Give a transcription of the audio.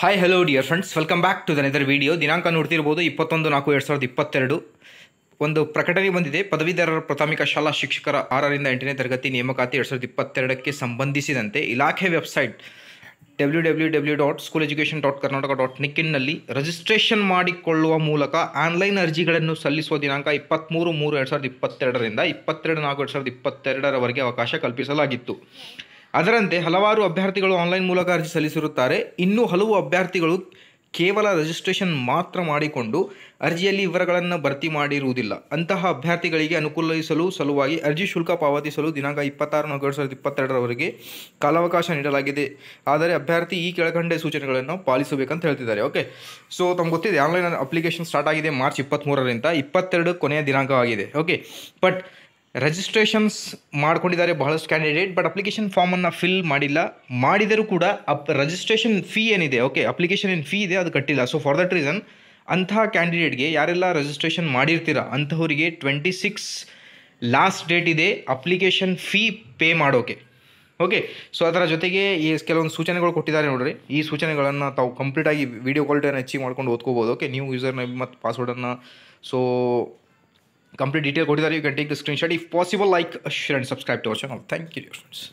hi hello dear friends welcome back to the another video ದಿನಾಂಕ ನೋಡ್ತಿರ್ಬೋದು ಇಪ್ಪತ್ತೊಂದು ನಾಲ್ಕು ಎರಡು ಸಾವಿರದ ಇಪ್ಪತ್ತೆರಡು ಒಂದು ಪ್ರಕಟಣೆ ಬಂದಿದೆ ಪದವೀಧರರ ಪ್ರಾಥಮಿಕ ಶಾಲಾ ಶಿಕ್ಷಕರ ಆರರಿಂದ ಎಂಟನೇ ತರಗತಿ ನೇಮಕಾತಿ ಎರಡು ಸಾವಿರದ ಇಪ್ಪತ್ತೆರಡಕ್ಕೆ ಸಂಬಂಧಿಸಿದಂತೆ ಇಲಾಖೆ website W W W dot school education dot Karnataka dot ನಿಕ್ಕಿನ್ನಲ್ಲಿ ರಿಜಿಸ್ಟ್ರೇಷನ್ ಮಾಡಿಕೊಳ್ಳುವ ಮೂಲಕ ಆನ್ಲೈನ್ ಅರ್ಜಿಗಳನ್ನು ಸಲ್ಲಿಸುವ ದಿನಾಂಕ ಇಪ್ಪತ್ತ್ಮೂರು ಮೂರು ಎರಡು ಸಾವಿರದ ಇಪ್ಪತ್ತೆರಡರಿಂದ ಇಪ್ಪತ್ತೆರಡು ನಾಲ್ಕು ಎರಡು ಸಾವಿರದ ಇಪ್ಪತ್ತೆರಡರವರೆಗೆ ಅವಕಾಶ ಕಲ್ಪಿಸಲಾಗಿತ್ತು ಅದರಂತೆ ಹಲವಾರು ಅಭ್ಯರ್ಥಿಗಳು ಆನ್ಲೈನ್ ಮೂಲಕ ಅರ್ಜಿ ಸಲ್ಲಿಸಿರುತ್ತಾರೆ ಇನ್ನೂ ಹಲವು ಅಭ್ಯರ್ಥಿಗಳು ಕೇವಲ ರಿಜಿಸ್ಟ್ರೇಷನ್ ಮಾತ್ರ ಮಾಡಿಕೊಂಡು ಅರ್ಜಿಯಲ್ಲಿ ವಿವರಗಳನ್ನು ಭರ್ತಿ ಮಾಡಿರುವುದಿಲ್ಲ ಅಂತಹ ಅಭ್ಯರ್ಥಿಗಳಿಗೆ ಅನುಕೂಲಿಸಲು ಸಲುವಾಗಿ ಅರ್ಜಿ ಶುಲ್ಕ ಪಾವತಿಸಲು ದಿನಾಂಕ ಇಪ್ಪತ್ತಾರು ನಾಲ್ಕು ಎರಡು ಸಾವಿರದ ಇಪ್ಪತ್ತೆರಡರವರೆಗೆ ಕಾಲಾವಕಾಶ ನೀಡಲಾಗಿದೆ ಆದರೆ ಅಭ್ಯರ್ಥಿ ಈ ಕೆಳಕಂಡೆ ಸೂಚನೆಗಳನ್ನು ಪಾಲಿಸಬೇಕಂತ ಹೇಳ್ತಿದ್ದಾರೆ ಓಕೆ ಸೊ ತಮ್ಗೆ ಗೊತ್ತಿದೆ ಆನ್ಲೈನ್ ಅಪ್ಲಿಕೇಶನ್ ಸ್ಟಾರ್ಟ್ ಆಗಿದೆ ಮಾರ್ಚ್ ಇಪ್ಪತ್ತ್ಮೂರರಿಂದ ಇಪ್ಪತ್ತೆರಡು ಕೊನೆಯ ದಿನಾಂಕವಾಗಿದೆ ಓಕೆ ಬಟ್ ರಿಜಿಸ್ಟ್ರೇಷನ್ಸ್ ಮಾಡ್ಕೊಂಡಿದ್ದಾರೆ ಬಹಳಷ್ಟು ಕ್ಯಾಂಡಿಡೇಟ್ ಬಟ್ ಅಪ್ಲಿಕೇಶನ್ ಫಾರ್ಮನ್ನು ಫಿಲ್ ಮಾಡಿಲ್ಲ ಮಾಡಿದರೂ ಕೂಡ ಅಪ್ ರಜಿಸ್ಟ್ರೇಷನ್ ಫೀ ಏನಿದೆ ಓಕೆ ಅಪ್ಲಿಕೇಶನ್ ಏನು ಫೀ ಇದೆ ಅದು ಕಟ್ಟಿಲ್ಲ ಸೊ ಫಾರ್ ದಟ್ ರೀಸನ್ ಅಂತಹ ಕ್ಯಾಂಡಿಡೇಟ್ಗೆ ಯಾರೆಲ್ಲ ರಿಜಿಸ್ಟ್ರೇಷನ್ ಮಾಡಿರ್ತೀರಾ ಅಂಥವರಿಗೆ ಟ್ವೆಂಟಿ ಸಿಕ್ಸ್ ಲಾಸ್ಟ್ ಡೇಟ್ ಇದೆ ಅಪ್ಲಿಕೇಶನ್ ಫೀ ಪೇ ಮಾಡೋಕೆ ಓಕೆ ಸೊ ಅದರ ಜೊತೆಗೆ ಈ ಕೆಲವೊಂದು ಸೂಚನೆಗಳು ಕೊಟ್ಟಿದ್ದಾರೆ ನೋಡ್ರಿ ಈ ಸೂಚನೆಗಳನ್ನು ತಾವು ಕಂಪ್ಲೀಟಾಗಿ ವಿಡಿಯೋ ಕ್ವಾಲಿಟಿಯನ್ನು ಹೆಚ್ಚಿಗೆ ಮಾಡ್ಕೊಂಡು ಓದ್ಕೋಬೋದು ಓಕೆ ನೀವು ಯೂಸರ್ನ ಮತ್ತು ಪಾಸ್ವರ್ಡನ್ನು so complete detail go to that you can take the screenshot if possible like share and subscribe to our channel thank you dear friends